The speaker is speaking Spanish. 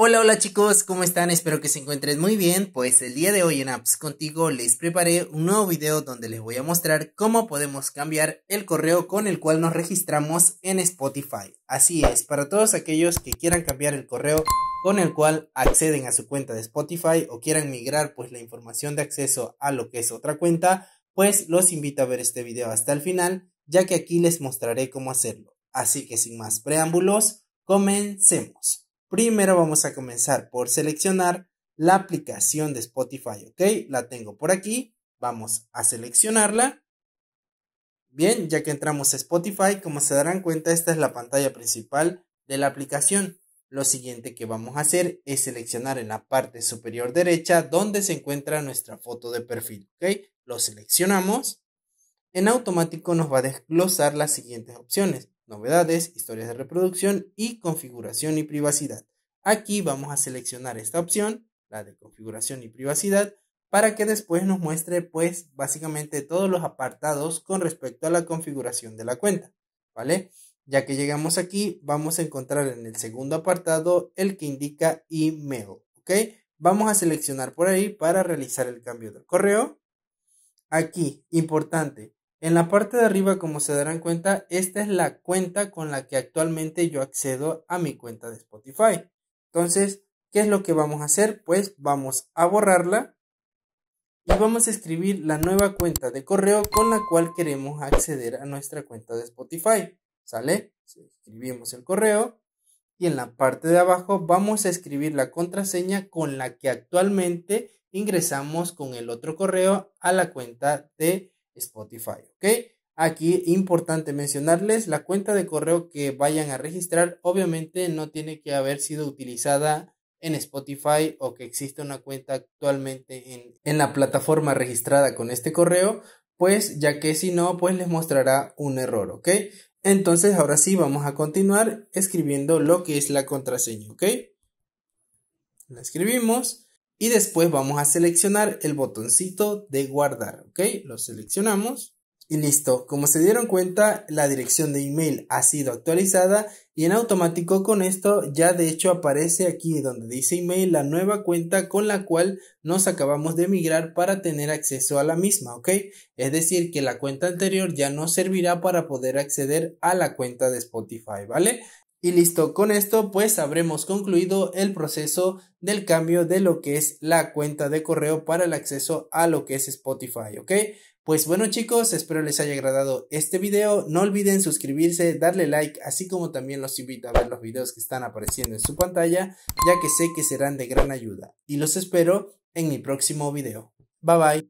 Hola, hola chicos, ¿cómo están? Espero que se encuentren muy bien. Pues el día de hoy en Apps Contigo les preparé un nuevo video donde les voy a mostrar cómo podemos cambiar el correo con el cual nos registramos en Spotify. Así es, para todos aquellos que quieran cambiar el correo con el cual acceden a su cuenta de Spotify o quieran migrar pues la información de acceso a lo que es otra cuenta, pues los invito a ver este video hasta el final, ya que aquí les mostraré cómo hacerlo. Así que sin más preámbulos, comencemos. Primero vamos a comenzar por seleccionar la aplicación de Spotify, ¿ok? La tengo por aquí. Vamos a seleccionarla. Bien, ya que entramos a Spotify, como se darán cuenta, esta es la pantalla principal de la aplicación. Lo siguiente que vamos a hacer es seleccionar en la parte superior derecha donde se encuentra nuestra foto de perfil, ¿ok? Lo seleccionamos. En automático nos va a desglosar las siguientes opciones novedades, historias de reproducción y configuración y privacidad. Aquí vamos a seleccionar esta opción, la de configuración y privacidad, para que después nos muestre pues básicamente todos los apartados con respecto a la configuración de la cuenta, ¿vale? Ya que llegamos aquí, vamos a encontrar en el segundo apartado el que indica email, ¿ok? Vamos a seleccionar por ahí para realizar el cambio del correo. Aquí, importante, en la parte de arriba, como se darán cuenta, esta es la cuenta con la que actualmente yo accedo a mi cuenta de Spotify. Entonces, ¿qué es lo que vamos a hacer? Pues vamos a borrarla y vamos a escribir la nueva cuenta de correo con la cual queremos acceder a nuestra cuenta de Spotify. ¿Sale? Escribimos el correo y en la parte de abajo vamos a escribir la contraseña con la que actualmente ingresamos con el otro correo a la cuenta de Spotify. ¿Ok? Aquí importante mencionarles la cuenta de correo que vayan a registrar. Obviamente no tiene que haber sido utilizada en Spotify o que exista una cuenta actualmente en, en la plataforma registrada con este correo, pues ya que si no, pues les mostrará un error, ¿ok? Entonces ahora sí vamos a continuar escribiendo lo que es la contraseña, ¿ok? La escribimos y después vamos a seleccionar el botoncito de guardar, ¿ok? Lo seleccionamos y listo. Como se dieron cuenta, la dirección de email ha sido actualizada y en automático con esto ya de hecho aparece aquí donde dice email la nueva cuenta con la cual nos acabamos de migrar para tener acceso a la misma, ¿ok? Es decir, que la cuenta anterior ya no servirá para poder acceder a la cuenta de Spotify, ¿vale? Y listo, con esto pues habremos concluido el proceso del cambio de lo que es la cuenta de correo para el acceso a lo que es Spotify, ¿ok? Pues bueno chicos, espero les haya agradado este video, no olviden suscribirse, darle like, así como también los invito a ver los videos que están apareciendo en su pantalla, ya que sé que serán de gran ayuda. Y los espero en mi próximo video. Bye bye.